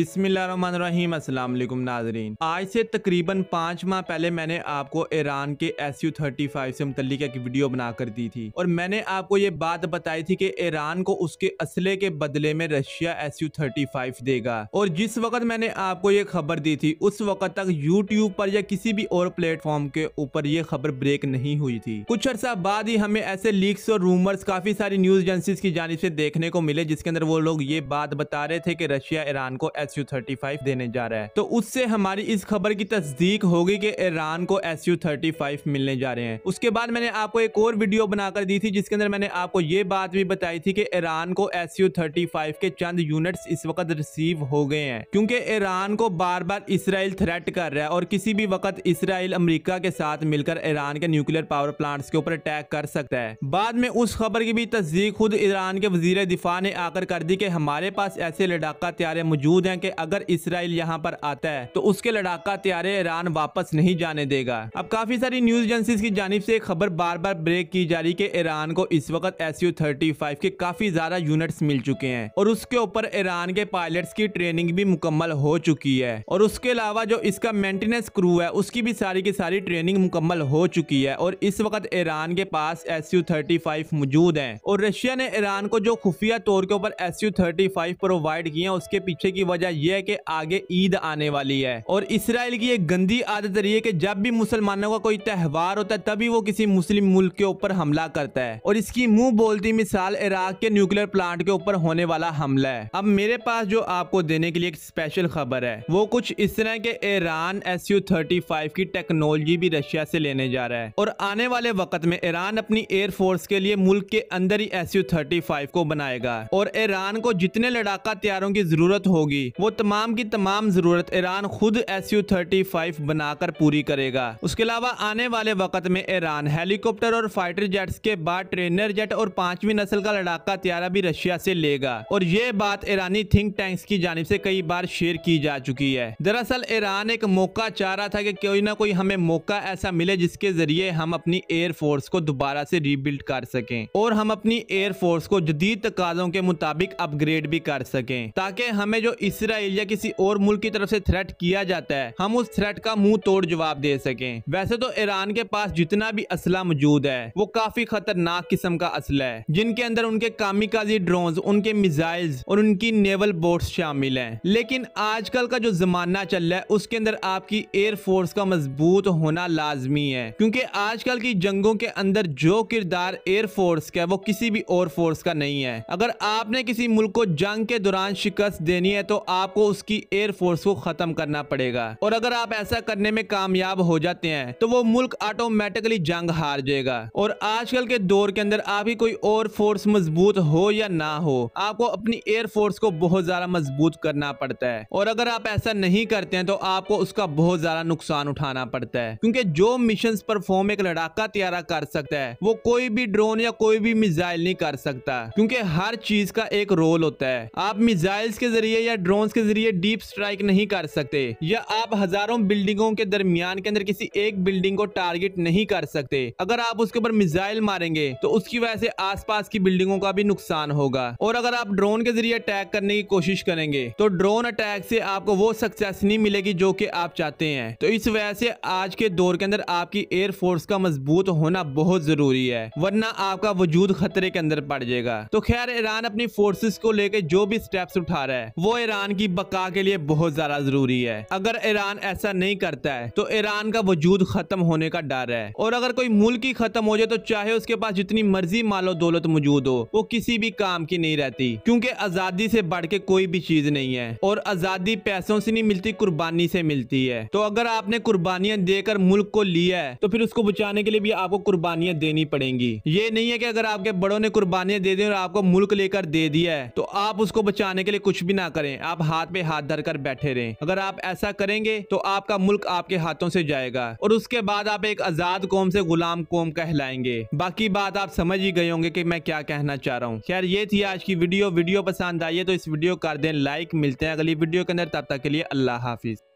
अस्सलाम वालेकुम नाजरीन आज से तकरीबन पाँच माह पहले मैंने आपको ईरान के एस यू थर्टी फाइव से मुतलिक एक वीडियो बना कर दी थी और मैंने आपको ये बात बताई थी कि ईरान को उसके असले के बदले में Russia S U thirty five देगा और जिस वक्त मैंने आपको ये खबर दी थी उस वक्त तक यूट्यूब पर या किसी भी और प्लेटफॉर्म के ऊपर ये खबर ब्रेक नहीं हुई थी कुछ अर्सा बाद ही हमें ऐसे लीक्स और रूमर्स काफी सारी न्यूज एजेंसी की जानब से देखने को मिले जिसके अंदर वो लोग ये बात बता रहे थे कि रशिया ईरान को एस यू थर्टी फाइव देने जा रहा है तो उससे हमारी इस खबर की तस्दीक होगी कि ईरान को एस यू थर्टी फाइव मिलने जा रहे हैं उसके बाद मैंने आपको एक और वीडियो बनाकर दी थी जिसके अंदर मैंने आपको ये बात भी बताई थी कि ईरान को एस यू थर्टी फाइव के चंद यूनिट्स इस वक्त रिसीव हो गए हैं क्योंकि ईरान को बार बार इसराइल थ्रेट कर रहा है और किसी भी वक्त इसराइल अमरीका के साथ मिलकर ईरान के न्यूक्लियर पावर प्लांट्स के ऊपर अटैक कर सकता है बाद में उस खबर की भी तस्दीक खुद ईरान के वजीर दिफा ने आकर कर दी कि हमारे पास ऐसे लड़ाका त्यारे मौजूद हैं हैं कि अगर इसराइल यहाँ पर आता है तो उसके लड़ाका त्यारे ईरान वापस नहीं जाने देगा अब काफी सारी न्यूज एजेंसी की जानब ऐसी खबर बार बार ब्रेक की जा रही की ईरान को इस वक्त एस यू थर्टी फाइव के काफी ज्यादा यूनिट मिल चुके हैं और उसके ऊपर ईरान के पायलट की ट्रेनिंग भी मुकम्मल हो चुकी है और उसके अलावा जो इसका मेंटेनेंस क्रू है उसकी भी सारी की सारी ट्रेनिंग मुकम्मल हो चुकी है और इस वक्त ईरान के पास एस यू थर्टी फाइव मौजूद है और रशिया ने ईरान को जो खुफिया तौर के ऊपर S U thirty five provide किए उसके पीछे की वजह यह है कि आगे ईद आने वाली है और इसराइल की एक गंदी आदत रही है कि जब भी मुसलमानों का कोई त्यौहार होता है तभी वो किसी मुस्लिम मुल्क के ऊपर हमला करता है और इसकी मुंह बोलती मिसाल इराक के न्यूक्लियर प्लांट के ऊपर होने वाला हमला है अब मेरे पास जो आपको देने के लिए एक स्पेशल खबर है वो कुछ इस तरह के Iran S U thirty five की टेक्नोलॉजी भी रशिया से लेने जा रहा है और आने वाले वक्त में ईरान अपनी एयरफोर्स के लिए मुल्क के अंदर ही एस यू थर्टी फाइव को बनाएगा और ईरान को जितने लड़ाका तैयारों की जरूरत होगी होगी वो तमाम की तमाम जरूरत ईरान खुद एस यू थर्टी फाइव बनाकर पूरी करेगा उसके अलावा आने वाले वक्त में ईरान हेलीकॉप्टर और फाइटर जेट्स के बाद ट्रेनर जेट और पांचवी नस्ल का लड़ाका त्यारा भी रशिया से लेगा और ये बात ईरानी थिंक टैंक की जानब से कई बार शेयर की जा चुकी है दरअसल ईरान एक मौका चाह रहा था कि कोई ना कोई हमें मौका ऐसा मिले जिसके जरिए हम अपनी एयरफोर्स को दोबारा से रिबिल्ड कर सकें और हम अपनी एयरफोर्स को जदीद तकाजों के मुताबिक अपग्रेड भी कर सकें ताकि हमें जो इसराइल या किसी और मुल्क की तरफ से थ्रेट किया जाता है हम उस थ्रेट का मुंह तोड़ जवाब दे सकें वैसे तो ईरान के पास जितना भी असला मौजूद है वो काफी खतरनाक किस्म का असला है जिनके अंदर उनके कामिकाजी ड्रोन उनके मिसाइल्स और उनकी नेवल बोट शामिल है लेकिन आजकल का जो जमाना चल रहा है उसके अंदर आपकी एयरफोर्स का मजबूत होना लाजमी है क्योंकि आजकल की जंगों के अंदर जो किरदार एयरफोर्स का है वो किसी भी और फोर्स का नहीं है अगर आपने किसी मुल्क को जंग के दौरान शिकस्त देनी है तो आपको उसकी एयरफोर्स को खत्म करना पड़ेगा और अगर आप ऐसा करने में कामयाब हो जाते हैं तो वो मुल्क ऑटोमेटिकली जंग हार जाएगा और आजकल के दौर के अंदर आपकी कोई और फोर्स मजबूत हो या ना हो आपको अपनी फोर्स को बहुत ज्यादा मजबूत करना पड़ता है और अगर आप ऐसा नहीं करते हैं तो आपको उसका बहुत ज्यादा नुकसान उठाना पड़ता है क्योंकि जो मिशन परफॉर्म एक लड़ाका तैयारा कर सकता है वो कोई भी ड्रोन या कोई भी मिजाइल नहीं कर सकता क्योंकि हर चीज का एक रोल होता है आप मिजाइल्स के जरिए या ड्रोन ड्रोन्स के जरिए डीप स्ट्राइक नहीं कर सकते या आप हजारों बिल्डिंगों के दरमियान के अंदर किसी एक बिल्डिंग को टारगेट नहीं कर सकते अगर आप उसके ऊपर मिसाइल मारेंगे तो उसकी वजह से आसपास की बिल्डिंगों का भी नुकसान होगा और अगर आप ड्रोन के जरिए अटैक करने की कोशिश करेंगे तो ड्रोन अटैक से आपको वो सक्सेस नहीं मिलेगी जो की आप चाहते हैं तो इस वजह से आज के दौर के अंदर आपकी एयरफोर्स का मजबूत होना बहुत जरूरी है वरना आपका वजूद खतरे के अंदर पड़ जाएगा तो खैर ईरान अपनी फोर्सेस को लेकर जो भी स्टेप्स उठा रहा है वो ईरान ईरान की बका के लिए बहुत ज्यादा जरूरी है अगर ईरान ऐसा नहीं करता है तो ईरान का वजूद खत्म होने का डर है और अगर कोई मुल्क ही खत्म हो जाए तो चाहे उसके पास जितनी मर्जी मालो दौलत मौजूद हो वो किसी भी काम की नहीं रहती क्योंकि आजादी से बढ़ के कोई भी चीज नहीं है और आजादी पैसों से नहीं मिलती कुर्बानी से मिलती है तो अगर आपने कुर्बानियां देकर मुल्क को लिया है तो फिर उसको बचाने के लिए भी आपको कुर्बानियां देनी पड़ेंगी ये नहीं है कि अगर आपके बड़ों ने कुर्बानियां दे दी और आपको मुल्क लेकर दे दिया है तो आप उसको बचाने के लिए कुछ भी ना करें आप आप हाथ में हाथ धरकर बैठे रहें अगर आप ऐसा करेंगे तो आपका मुल्क आपके हाथों से जाएगा और उसके बाद आप एक आजाद कौम से गुलाम कौम कहलाएंगे बाकी बात आप समझ ही गए होंगे कि मैं क्या कहना चाह रहा हूँ खैर ये थी आज की वीडियो वीडियो पसंद आई है तो इस वीडियो कर दें लाइक मिलते हैं अगली वीडियो के अंदर तब तक के लिए अल्लाह हाफिज